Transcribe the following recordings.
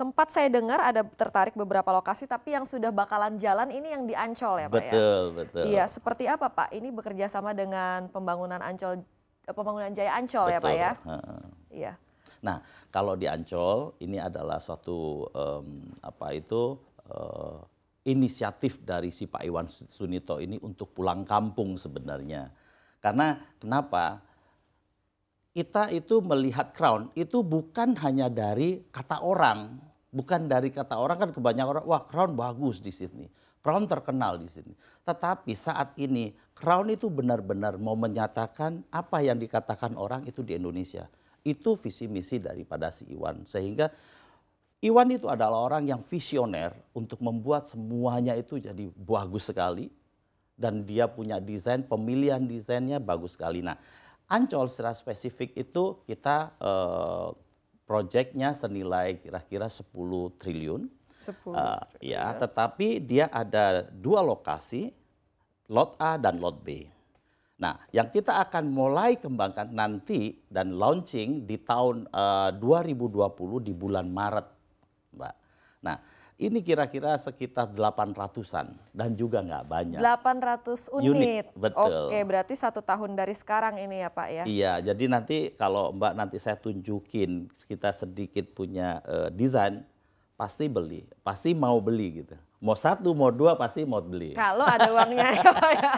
Sempat saya dengar ada tertarik beberapa lokasi, tapi yang sudah bakalan jalan ini yang di Ancol ya Pak betul, ya? Betul, betul. Iya, seperti apa Pak? Ini bekerja sama dengan pembangunan Ancol, eh, pembangunan Jaya Ancol ya, betul. ya Pak ya? Iya. Nah, kalau di Ancol ini adalah suatu um, apa itu uh, inisiatif dari si Pak Iwan Sunito ini untuk pulang kampung sebenarnya. Karena kenapa? kita itu melihat crown itu bukan hanya dari kata orang. Bukan dari kata orang kan kebanyakan orang, wah Crown bagus di sini Crown terkenal di sini. Tetapi saat ini Crown itu benar-benar mau menyatakan apa yang dikatakan orang itu di Indonesia. Itu visi misi daripada si Iwan. Sehingga Iwan itu adalah orang yang visioner untuk membuat semuanya itu jadi bagus sekali. Dan dia punya desain, pemilihan desainnya bagus sekali. Nah, Ancol secara spesifik itu kita uh, proyeknya senilai kira-kira 10 triliun. 10 uh, ah, ya, tetapi dia ada dua lokasi, lot A dan lot B. Nah, yang kita akan mulai kembangkan nanti dan launching di tahun ah, uh, 2020 di bulan Maret, Mbak. Nah, ini kira-kira sekitar delapan ratusan dan juga nggak banyak. 800 unit. unit betul. Oke, berarti satu tahun dari sekarang ini ya Pak ya? Iya, jadi nanti kalau Mbak nanti saya tunjukin kita sedikit punya uh, desain, pasti beli, pasti mau beli gitu. Mau satu, mau dua, pasti mau beli. Kalau ada uangnya ya Pak ya?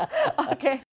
Oke.